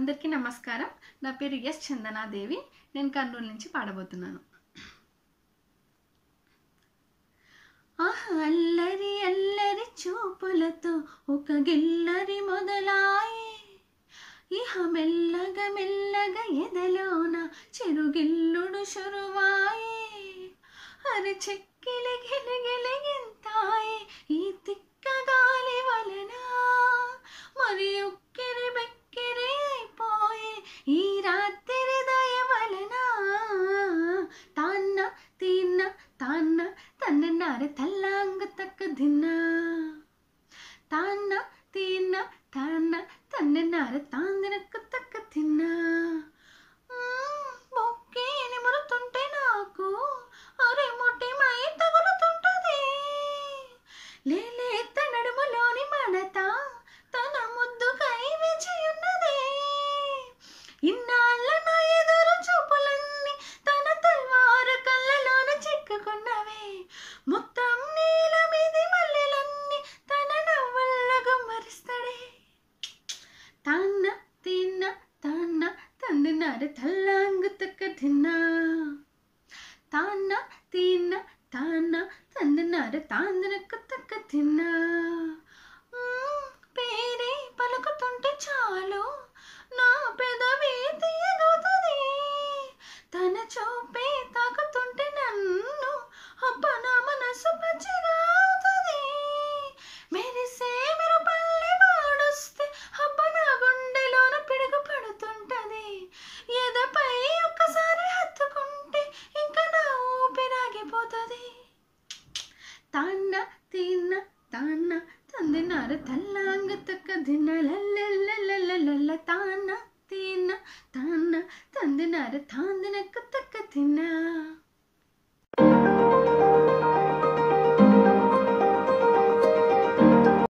అందరికీ నమస్కారం నా పేరు ఎస్ చందనాదేవి నేను కర్నూలు నుంచి పాడబోతున్నాను అల్లరి అల్లరి చూపులతో ఒక గిల్లరి మొదలాయి ఇహ మెల్లగ మెల్లగ ఎదలోన చెరుగిల్లుడు షురువాయి అరి చెక్కిలి గిలిగిలిగింత ತಾನ್ನ ತನ್ನನ್ನಾರೆ ತಲ್ಲಾಂಗ ತಕ್ಕ ದಿನ ತಾನ್ನ ತೀನ್ನ ತಾನ್ನ ತನ್ನನ್ನಾರೆ ತಾಂದಿನಕ್ಕ తక్క తిన్న బొక్కి నిమురుతుంటే నాకు అరే మొట్టి మై తగులుతుంటది లే తార తల్లాంగుతక ధిన్నా తాన్న తీన్న తాన్న తందనార తాందనకు తక్క ధిన్నా పోతుంది తన్న తిన్న తన్న తందినారు తల్లాంగ తక్క తిన్న తాన్న తిన్న తందినారు తాందినక్క తక్క తిన్నా